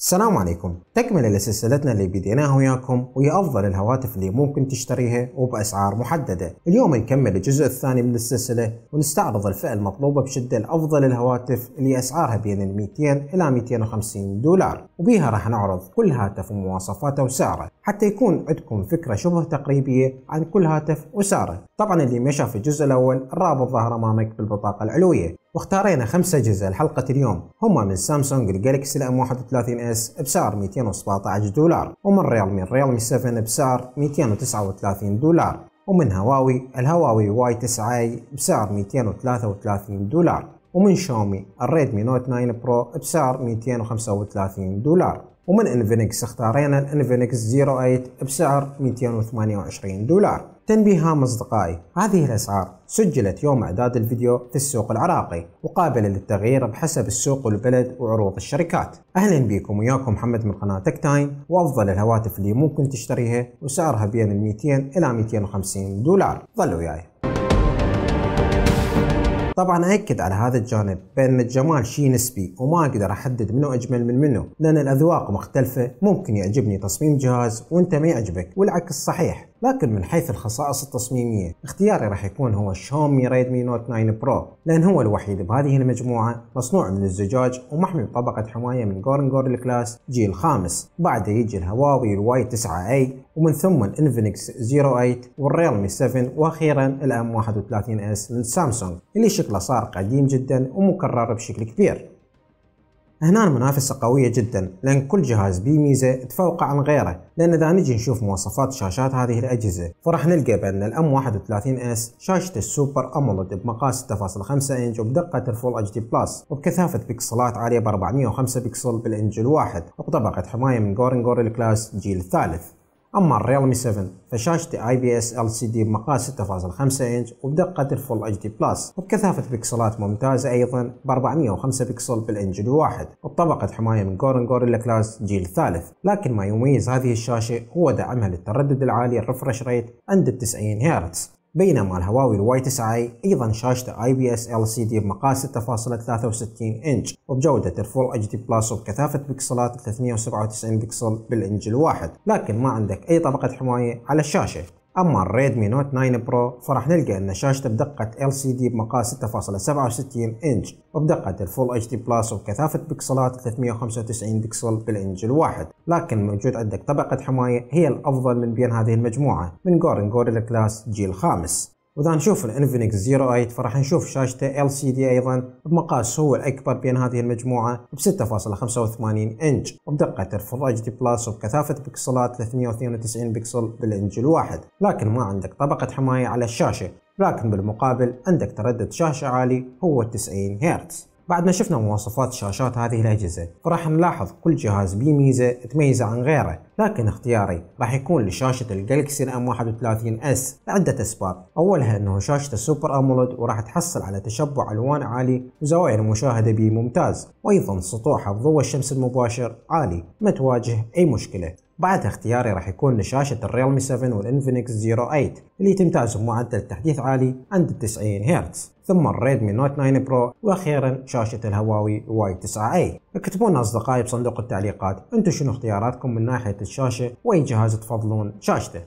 السلام عليكم تكملة لسلسلتنا اللي بديناها وياكم وهي أفضل الهواتف اللي ممكن تشتريها وبأسعار محددة اليوم نكمل الجزء الثاني من السلسلة ونستعرض الفئة المطلوبة بشدة لأفضل الهواتف اللي أسعارها بين ال 200 إلى 250 دولار وبيها راح نعرض كل هاتف ومواصفاته وسعره حتى يكون عندكم فكرة شبه تقريبية عن كل هاتف وسعره طبعا اللي ما شاف الجزء الأول الرابط ظهر أمامك بالبطاقة العلوية واختارينا خمسة أجهزة لحلقة اليوم هم من سامسونج الجالكسي الام 31 اس بسعر 217 دولار ومن ريالمي الريالمي 7 بسعر 239 دولار ومن هواوي الهواوي واي 9 اي بسعر 233 دولار ومن شاومي الريدمي نوت 9 برو بسعر 235 دولار ومن انفينكس اختارينا الانفينكس 08 بسعر 228 دولار تنبيهها مصدقائي هذه الأسعار سجلت يوم إعداد الفيديو في السوق العراقي وقابلة للتغيير بحسب السوق والبلد وعروض الشركات أهلا بكم وياكم محمد من قناة تك تايم وأفضل الهواتف اللي ممكن تشتريها وسعرها بين ال 200 إلى 250 دولار ظلوا وياي طبعا اكد على هذا الجانب بان الجمال شيء نسبي وما اقدر احدد منو اجمل من منو لان الاذواق مختلفه ممكن يعجبني تصميم جهاز وانت ما يعجبك والعكس صحيح لكن من حيث الخصائص التصميمية اختياري راح يكون هو شاومي ريدمي نوت 9 برو لأن هو الوحيد بهذه المجموعة مصنوع من الزجاج ومحمي بطبقة حماية من جورن جور الكلاس جيل خامس بعده يجي الهواوي الواي 9 اي ومن ثم الانفينكس 08 والريلمي 7 واخيرا الام 31 اس من سامسونج اللي شكله صار قديم جدا ومكرر بشكل كبير هنا المنافسة قوية جدا لأن كل جهاز بيه ميزة تفوق عن غيره لأن إذا نجي نشوف مواصفات شاشات هذه الأجهزة فرح نلقى بأن الأم 31S شاشة السوبر أمولد بمقاس 6.5 إنج وبدقة الفول اتش دي بلس وبكثافة بكسلات عالية ب 405 بكسل بالإنج الواحد وبطبقة حماية من جورن جورن الكلاس جيل الثالث اما الريالمي 7 فشاشته اي بي اس ال سي دي بمقاس 6.5 انش وبدقة الفول اتش دي بلس وبكثافة بكسلات ممتازة ايضا ب 405 بكسل بالانجل الواحد وبطبقة حماية من جورن غوريلا كلاس جيل ثالث لكن ما يميز هذه الشاشة هو دعمها للتردد العالي الرفرش ريت عند 90 هرتز بينما الهواوي الواي 9 ايضا شاشته اي بي اس ال سي دي بمقاس 6.63 انش وبجوده الفول اتش دي بلس وبكثافه بكسلات 397 بكسل بالانج الواحد لكن ما عندك اي طبقه حمايه على الشاشه أما الريدمي نوت 9 برو فراح نلقى أن شاشته بدقة LCD بمقاس 6.67 إنش وبدقة الفول اتش دي بلس وبكثافة بكسلات 395 بكسل بالإنج الواحد لكن موجود عندك طبقة حماية هي الأفضل من بين هذه المجموعة من جورن جوريلا كلاس جيل خامس واذا نشوف الانفينكس 08 فراح نشوف شاشته ال سي دي ايضا بمقاس هو الاكبر بين هذه المجموعه ب 6.85 انش وبدقه ترفض اتش دي بلس وبكثافه بكسلات 392 بكسل بالانج الواحد لكن ما عندك طبقه حمايه على الشاشه لكن بالمقابل عندك تردد شاشه عالي هو 90 هرتز بعد ما شفنا مواصفات شاشات هذه الأجهزة فراح نلاحظ كل جهاز بيه ميزة تميزه عن غيره لكن اختياري راح يكون لشاشة الجالكسي ام 31 اس لعدة أسباب أولها أنه شاشة السوبر أمولود وراح تحصل على تشبع ألوان عالي وزوايا المشاهدة به ممتاز وأيضا سطوح الضوء الشمس المباشر عالي ما تواجه أي مشكلة بعد اختياري راح يكون لشاشة الريالمي 7 والانفينكس 08 اللي تمتاز بمعدل تحديث عالي عند 90 هرتز ثم الريدمي نوت 9 برو واخيرا شاشة الهواوي واي 9 اي اكتبوا لنا اصدقائي بصندوق التعليقات انتم شنو اختياراتكم من ناحية الشاشة واي جهاز تفضلون شاشته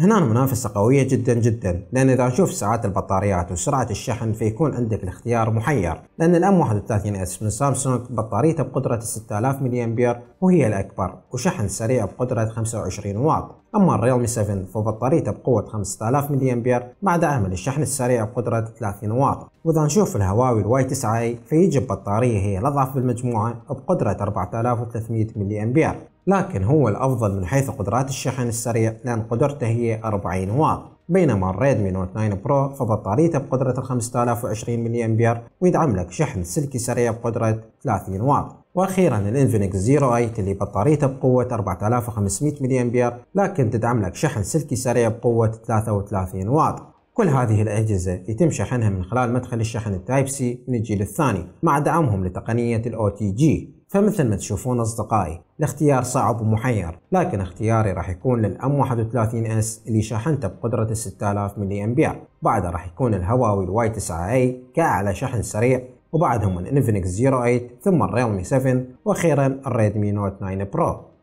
هنا المنافسة قوية جدا جدا لأن إذا نشوف سعات البطاريات وسرعة الشحن فيكون عندك الاختيار محير لأن الام 31 اس من سامسونج بطاريته بقدرة 6000 ملي امبير وهي الأكبر وشحن سريع بقدرة 25 واط أما الريلمي 7 فبطاريته بقوة 5000 ملي امبير مع دعم للشحن السريع بقدرة 30 واط وإذا نشوف الهواوي الواي 9 اي فيجي بطارية هي الأضعف بالمجموعة بقدرة 4300 ملي امبير لكن هو الأفضل من حيث قدرات الشحن السريع لأن قدرته هي 40 واط بينما الريدمي نوت 9 برو فبطاريته بقدرة 5020 ملي أمبير ويدعم لك شحن سلكي سريع بقدرة 30 واط واخيرا الانفينكس زيرو ايت اللي بطاريته بقوه 4500 ملي امبير لكن تدعم لك شحن سلكي سريع بقوه 33 واط كل هذه الأجهزة يتم شحنها من خلال مدخل الشحن التايب سي من الجيل الثاني مع دعمهم لتقنية الـ OTG فمثل ما تشوفون أصدقائي الاختيار صعب ومحير لكن اختياري راح يكون للأم 31 اس اللي شحنته بقدرة 6000 ملي أمبير بعدها راح يكون الهواوي الواي 9 اي كأعلى شحن سريع وبعدهم الانفينكس 08 ثم الريلمي 7 واخيرا الريدمي نوت 9 برو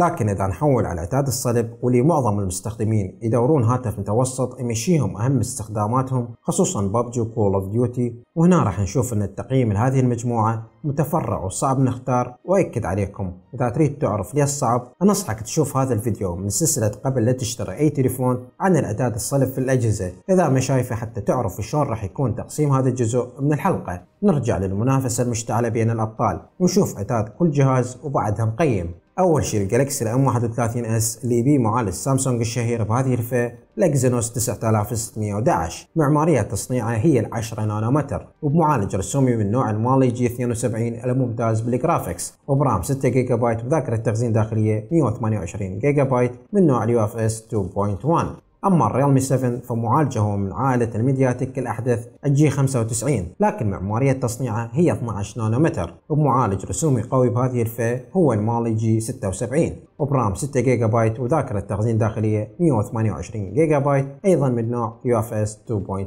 لكن إذا نحول على إعداد الصلب واللي معظم المستخدمين يدورون هاتف متوسط يمشيهم أهم استخداماتهم خصوصا ببجي وكول اوف ديوتي وهنا راح نشوف أن التقييم لهذه المجموعة متفرع وصعب نختار وأكد عليكم إذا تريد تعرف ليش صعب أنصحك تشوف هذا الفيديو من سلسلة قبل لا تشتري أي تليفون عن الإعداد الصلب في الأجهزة إذا ما شايفه حتى تعرف شلون راح يكون تقسيم هذا الجزء من الحلقة نرجع للمنافسة المشتعلة بين الأبطال ونشوف إعداد كل جهاز وبعدها نقيم أول شيء الجالكسي الام 31 اس اللي بي معالج سامسونج الشهير بهذه الفئة الإكزينوس 9611 معمارية تصنيعه هي ال 10 نانومتر وبمعالج رسومي من نوع المالي جي 72 الممتاز بالجرافكس وبرام 6 جيجا بايت وذاكرة تخزين داخلية 128 جيجا بايت من نوع اليو اف اس 2.1 أما مي 7 فمعالجه من عائلة الميدياتك الأحدث الجي 95 لكن معمارية تصنيعه هي 12 نانومتر ومعالج رسومي قوي بهذه الفئة هو المالي جي 76 وبرام 6 جيجا بايت وذاكرة تخزين داخلية 128 جيجا بايت أيضا من نوع يو اف اس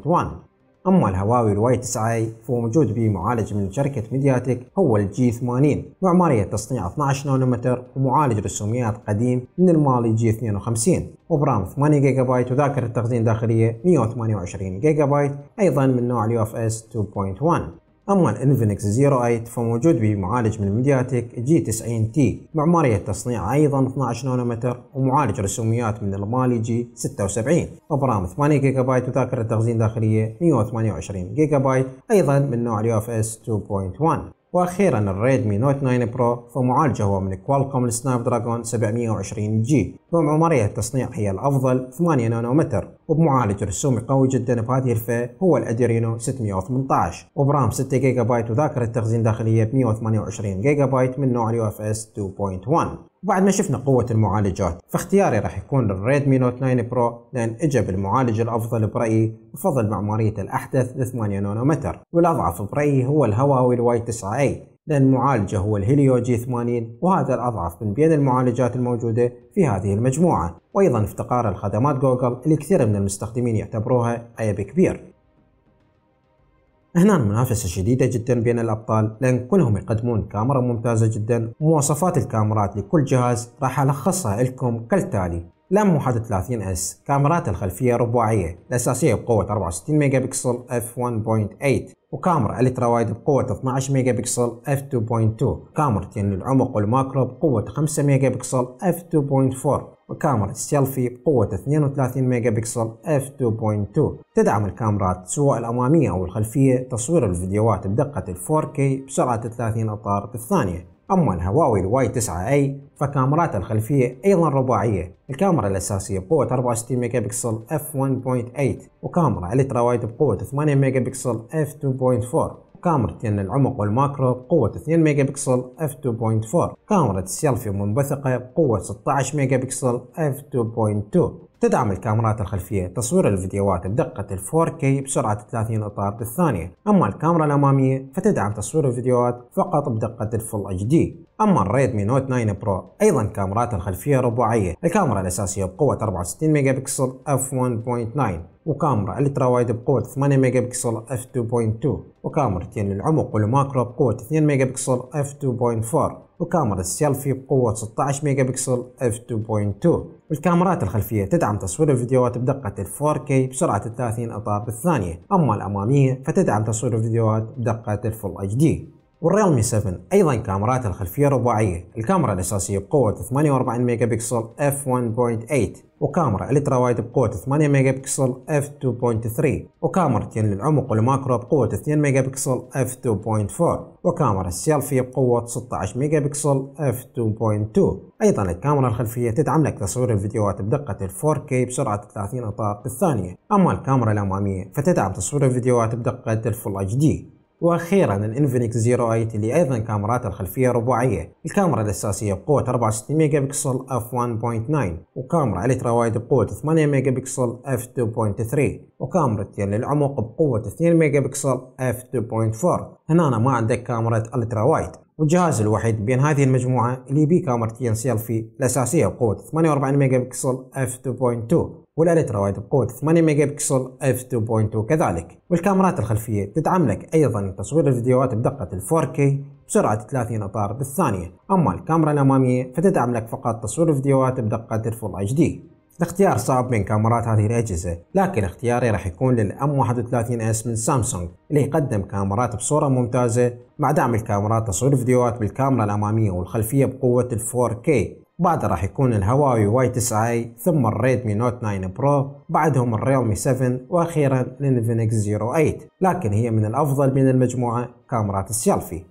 2.1 أما الهواوي الواي 9 فهو موجود به معالج من شركة ميدياتك هو الجي 80 معمارية تصنيع 12 نانومتر ومعالج رسوميات قديم من المالي جي 52 وبرام 8 جيجا بايت وذاكرة تخزين داخلية 128 جيجا بايت أيضا من نوع اليو اف اس 2.1 أما الإنفينكس 08 فموجود بمعالج من ميدياتك جي 90 تي معمارية تصنيع أيضا 12 نانومتر ومعالج رسوميات من المالي جي 76 وبرام 8 جيجا بايت وذاكرة تخزين داخلية 128 جيجا بايت أيضا من نوع اليو اف اس 2.1 واخيرا الريدمي نوت 9 برو فمعالجه هو من كوالكوم السناب دراجون 720 جي ومعمارية التصنيع هي الافضل 8 نانومتر وبمعالج رسومي قوي جدا بهذه الفئة هو الادرينو 618 وبرام 6 جيجا بايت وذاكرة تخزين داخلية ب 128 جيجا بايت من نوع اليو اف اس 2.1 وبعد ما شفنا قوة المعالجات فاختياري راح يكون للريدمي نوت 9 برو لأن اجى بالمعالج الأفضل برأيي بفضل معمارية الأحدث ل 8 نانومتر والأضعف برأيي هو الهواوي الواي 9 اي لأن معالجه هو الهيليو جي 80 وهذا الأضعف من بين المعالجات الموجودة في هذه المجموعة وأيضا افتقار الخدمات جوجل اللي كثير من المستخدمين يعتبروها عيب كبير هنا المنافسة شديدة جدا بين الأبطال لأن كلهم يقدمون كاميرا ممتازة جدا ومواصفات الكاميرات لكل جهاز راح ألخصها لكم كالتالي لام 31 اس كاميرات الخلفية رباعية الأساسية بقوة 64 ميجا بكسل f1.8 وكاميرا الترا وايد بقوة 12 ميجا بكسل f2.2 كاميرتين للعمق والماكرو بقوة 5 ميجا بكسل f2.4 وكاميرا السيلفي بقوة 32 ميجا بكسل f2.2 تدعم الكاميرات سواء الأمامية أو الخلفية تصوير الفيديوهات بدقة 4K بسرعة 30 إطار بالثانية أما الهواوي الواي 9 اي فكاميراتها الخلفية أيضا رباعية الكاميرا الأساسية بقوة 64 ميجا بكسل f1.8 وكاميرا الترا وايد بقوة 8 ميجا بكسل f2.4 كاميرتين العمق والماكرو بقوة 2 ميجا بكسل f2.4 كاميرا السيلفي منبثقة بقوة 16 ميجا بكسل f2.2 تدعم الكاميرات الخلفية تصوير الفيديوهات بدقة ال 4K بسرعة 30 إطار بالثانية أما الكاميرا الأمامية فتدعم تصوير الفيديوهات فقط بدقة الفول HD أما الريدمي نوت 9 برو أيضا كاميرات الخلفية رباعية الكاميرا الأساسية بقوة 64 ميجا بكسل f1.9 وكاميرا الترا وايد بقوة 8 ميجا بكسل f2.2 وكاميرتين للعمق والماكرو بقوة 2 ميجا بكسل f2.4 وكاميرا السيلفي بقوة 16 ميجا بكسل f 2.2 والكاميرات الخلفية تدعم تصوير الفيديوهات بدقة 4K بسرعة 30 إطار بالثانية أما الأمامية فتدعم تصوير الفيديوهات بدقة Full HD والريلمي 7 ايضا كاميرات الخلفيه رباعيه الكاميرا الاساسيه بقوه 48 ميجا بكسل f 1.8 وكاميرا الترا وايد بقوه 8 ميجا بكسل f 2.3 وكاميرتين للعمق والماكرو بقوه 2 ميجا بكسل f 2.4 وكاميرا السيلفي بقوه 16 ميجا بكسل f 2.2 ايضا الكاميرا الخلفيه تدعم لك تصوير الفيديوهات بدقه 4K بسرعه 30 اطار بالثانيه اما الكاميرا الاماميه فتدعم تصوير الفيديوهات بدقه الفول اتش دي واخيرا الانفينكس زيرو ايت اللي ايضا كاميرات الخلفيه رباعيه الكاميرا الاساسيه بقوه 64 ميجا بكسل اف 1.9 وكاميرا الترا وايد بقوه 8 ميجا بكسل اف 2.3 وكاميرتين للعمق بقوه 2 ميجا بكسل اف 2.4 هنا ما عندك كاميرا الترا وايد والجهاز الوحيد بين هذه المجموعه اللي بيه كاميرتين سيلفي الاساسيه بقوه 48 ميجا بكسل اف 2.2 والاليترويد بقوة 8 ميجا بكسل اف 2.2 كذلك والكاميرات الخلفية تدعم لك ايضا تصوير الفيديوهات بدقة 4K بسرعة 30 اطار بالثانية اما الكاميرا الامامية فتدعم لك فقط تصوير الفيديوهات بدقة الفول اتش دي الاختيار صعب بين كاميرات هذه الأجهزة لكن اختياري راح يكون للأم 31 اس من سامسونج اللي يقدم كاميرات بصورة ممتازة مع دعم الكاميرات تصوير فيديوهات بالكاميرا الأمامية والخلفية بقوة ال 4K بعدها راح يكون الهواوي واي 9 ثم الريدمي نوت 9 برو بعدهم الريومي 7 واخيرا الانفينكس 08 لكن هي من الافضل بين المجموعه كاميرات السيلفي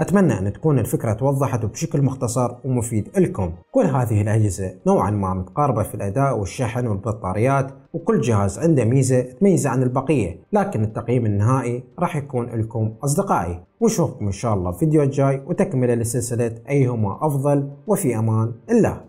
أتمنى أن تكون الفكرة توضحت بشكل مختصر ومفيد لكم كل هذه الأجهزة نوعا ما متقاربة في الأداء والشحن والبطاريات وكل جهاز عنده ميزة تميزه عن البقية لكن التقييم النهائي راح يكون لكم أصدقائي ونشوفكم إن شاء الله في الفيديو الجاي وتكملة لسلسلة أيهما أفضل وفي أمان الله